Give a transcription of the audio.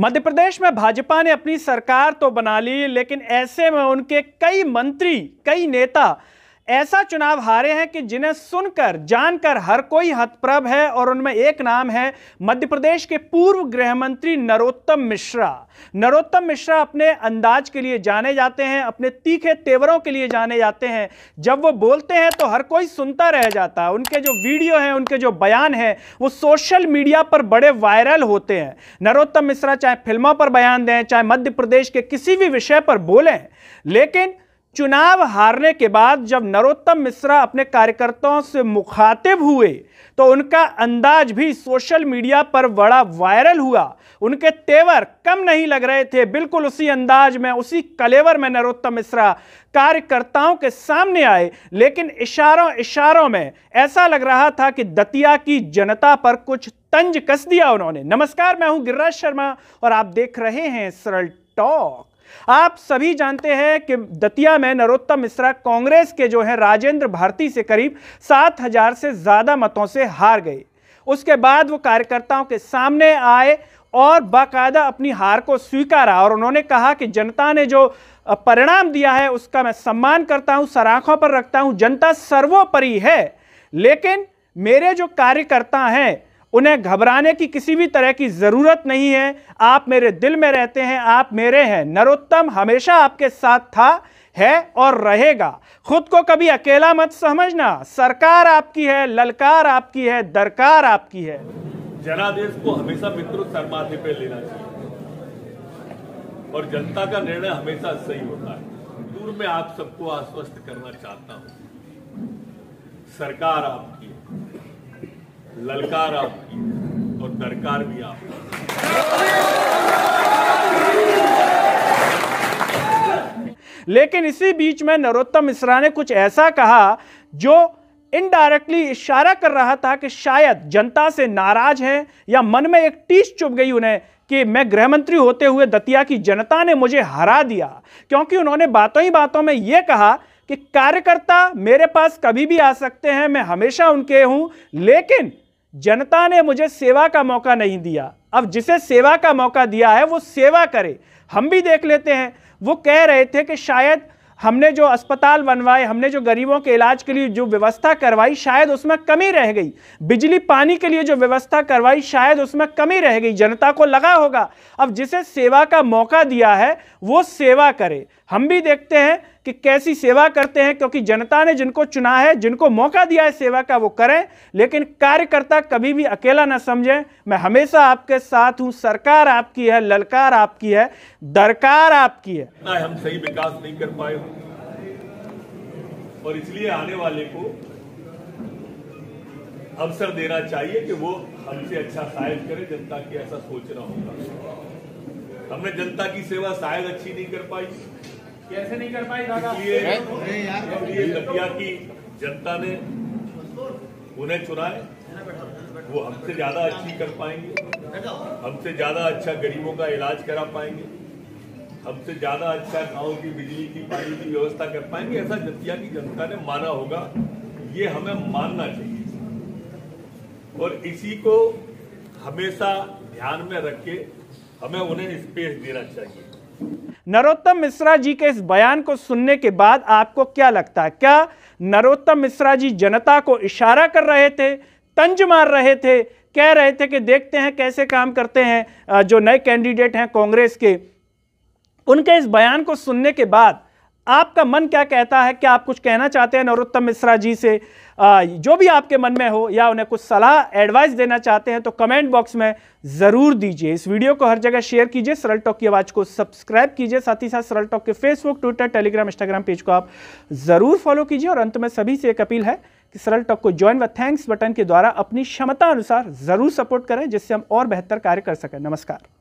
मध्य प्रदेश में भाजपा ने अपनी सरकार तो बना ली लेकिन ऐसे में उनके कई मंत्री कई नेता ऐसा चुनाव हारे हैं कि जिन्हें सुनकर जानकर हर कोई हतप्रभ है और उनमें एक नाम है मध्य प्रदेश के पूर्व गृह मंत्री नरोत्तम मिश्रा नरोत्तम मिश्रा अपने अंदाज के लिए जाने जाते हैं अपने तीखे तेवरों के लिए जाने जाते हैं जब वो बोलते हैं तो हर कोई सुनता रह जाता है उनके जो वीडियो हैं उनके जो बयान हैं वो सोशल मीडिया पर बड़े वायरल होते हैं नरोत्तम मिश्रा चाहे फिल्मों पर बयान दें चाहे मध्य प्रदेश के किसी भी विषय पर बोलें लेकिन चुनाव हारने के बाद जब नरोत्तम मिश्रा अपने कार्यकर्ताओं से मुखातिब हुए तो उनका अंदाज भी सोशल मीडिया पर बड़ा वायरल हुआ उनके तेवर कम नहीं लग रहे थे बिल्कुल उसी अंदाज में उसी कलेवर में नरोत्तम मिश्रा कार्यकर्ताओं के सामने आए लेकिन इशारों इशारों में ऐसा लग रहा था कि दतिया की जनता पर कुछ तंज कस दिया उन्होंने नमस्कार मैं हूं गिरिराज शर्मा और आप देख रहे हैं सरल टॉक आप सभी जानते हैं कि दतिया में नरोत्तम मिश्रा कांग्रेस के जो है राजेंद्र भारती से करीब सात हजार से ज़्यादा मतों से हार गए उसके बाद वो कार्यकर्ताओं के सामने आए और बाकायदा अपनी हार को स्वीकारा और उन्होंने कहा कि जनता ने जो परिणाम दिया है उसका मैं सम्मान करता हूं सराखों पर रखता हूं जनता सर्वोपरि है लेकिन मेरे जो कार्यकर्ता हैं उन्हें घबराने की किसी भी तरह की ज़रूरत नहीं है आप मेरे दिल में रहते हैं आप मेरे हैं नरोत्तम हमेशा आपके साथ था है और रहेगा खुद को कभी अकेला मत समझना सरकार आपकी है ललकार आपकी है दरकार आपकी है जनादेश को हमेशा मित्रों सरमाथे पे लेना चाहिए और जनता का निर्णय हमेशा सही होता है दूर में आप सबको आश्वस्त करना चाहता हूं सरकार आपकी ललकार आपकी और दरकार भी आपकी लेकिन इसी बीच में नरोत्तम मिश्रा ने कुछ ऐसा कहा जो इनडायरेक्टली इशारा कर रहा था कि शायद जनता से नाराज है या मन में एक टीस चुप गई उन्हें कि मैं गृहमंत्री होते हुए दतिया की जनता ने मुझे हरा दिया क्योंकि उन्होंने बातों ही बातों में यह कहा कि कार्यकर्ता मेरे पास कभी भी आ सकते हैं मैं हमेशा उनके हूं लेकिन जनता ने मुझे सेवा का मौका नहीं दिया अब जिसे सेवा का मौका दिया है वो सेवा करे हम भी देख लेते हैं वो कह रहे थे कि शायद हमने जो अस्पताल बनवाए हमने जो गरीबों के इलाज के लिए जो व्यवस्था करवाई शायद उसमें कमी रह गई बिजली पानी के लिए जो व्यवस्था करवाई शायद उसमें कमी रह गई जनता को लगा होगा अब जिसे सेवा का मौका दिया है वो सेवा करे हम भी देखते हैं कि कैसी सेवा करते हैं क्योंकि जनता ने जिनको चुना है जिनको मौका दिया है सेवा का वो करें लेकिन कार्यकर्ता कभी भी अकेला ना समझें मैं हमेशा आपके साथ हूं सरकार आपकी है ललकार आपकी है दरकार आपकी है ना हम सही विकास नहीं कर पाए और इसलिए आने वाले को अवसर देना चाहिए कि वो हमसे अच्छा शायद करे जनता की ऐसा सोचना होगा हमने जनता की सेवा शायद अच्छी नहीं कर पाई कैसे नहीं कर पाई दादा की जनता ने उन्हें चुनाए वो हमसे ज्यादा अच्छी कर पाएंगे हमसे ज्यादा अच्छा गरीबों का इलाज करा पाएंगे हमसे ज्यादा अच्छा गाँव की बिजली की पानी की व्यवस्था कर पाएंगे ऐसा जतिया की जनता ने माना होगा ये हमें मानना चाहिए और इसी को हमेशा ध्यान में रख के हमें उन्हें स्पेस देना चाहिए नरोत्तम मिश्रा जी के इस बयान को सुनने के बाद आपको क्या लगता है क्या नरोत्तम मिश्रा जी जनता को इशारा कर रहे थे तंज मार रहे थे कह रहे थे कि देखते हैं कैसे काम करते हैं जो नए कैंडिडेट हैं कांग्रेस के उनके इस बयान को सुनने के बाद आपका मन क्या कहता है क्या आप कुछ कहना चाहते हैं नरोत्तम मिश्रा जी से जो भी आपके मन में हो या उन्हें कुछ सलाह एडवाइस देना चाहते हैं तो कमेंट बॉक्स में ज़रूर दीजिए इस वीडियो को हर जगह शेयर कीजिए सरल टॉक की आवाज़ को सब्सक्राइब कीजिए साथ ही साथ सरल टॉक के Facebook Twitter Telegram Instagram page को आप ज़रूर फॉलो कीजिए और अंत में सभी से एक अपील है कि सरल टॉक को ज्वाइन व थैंक्स बटन के द्वारा अपनी क्षमता अनुसार ज़रूर सपोर्ट करें जिससे हम और बेहतर कार्य कर सकें नमस्कार